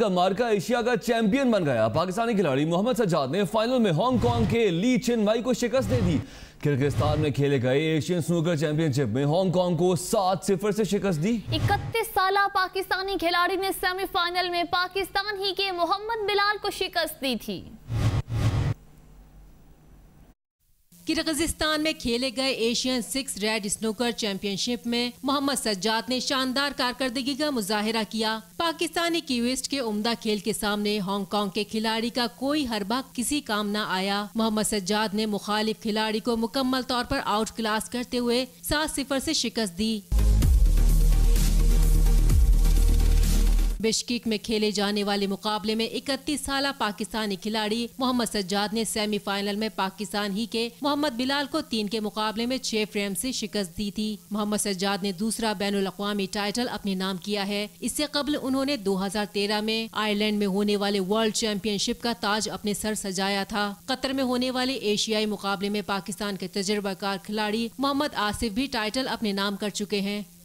का मार्का एशिया का चैंपियन बन गया पाकिस्तानी खिलाड़ी मोहम्मद सज्जाद ने फाइनल में हांगकांग के ली चिन माई को शिकस्त दे दी किर्गिस्तान में खेले गए एशियन स्नूकर चैंपियनशिप में हांगकांग को सात सिफर से शिकस्त दी इकतीस साल पाकिस्तानी खिलाड़ी ने सेमीफाइनल में पाकिस्तान ही के मोहम्मद बिलाल को शिकस्त दी थी किर्गिस्तान में खेले गए Asian six red snooker championship में मोहम्मद सज्जाद ने शानदार कारकर्दगी का मुजाहरा किया पाकिस्तानी की के उम्दा खेल के सामने हांगकांग के खिलाड़ी का कोई हरबा किसी काम न आया मोहम्मद सज्जाद ने मुखालिफ खिलाड़ी को मुकम्मल तौर पर आउट क्लास करते हुए सात सिफर ऐसी शिकस्त दी बिश्किक में खेले जाने वाले मुकाबले में इकतीस साल पाकिस्तानी खिलाड़ी मोहम्मद सज्जाद ने सेमीफाइनल में पाकिस्तान ही के मोहम्मद बिलाल को तीन के मुकाबले में छह फ्रेम से शिकस्त दी थी मोहम्मद सज्जाद ने दूसरा बैन अवी टाइटल अपने नाम किया है इससे कबल उन्होंने तेरह में आयरलैंड में होने वाले वर्ल्ड चैंपियनशिप का ताज अपने सर सजाया था कतर में होने वाले एशियाई मुकाबले में पाकिस्तान के तजर्बाकार खिलाड़ी मोहम्मद आसिफ भी टाइटल अपने नाम कर चुके हैं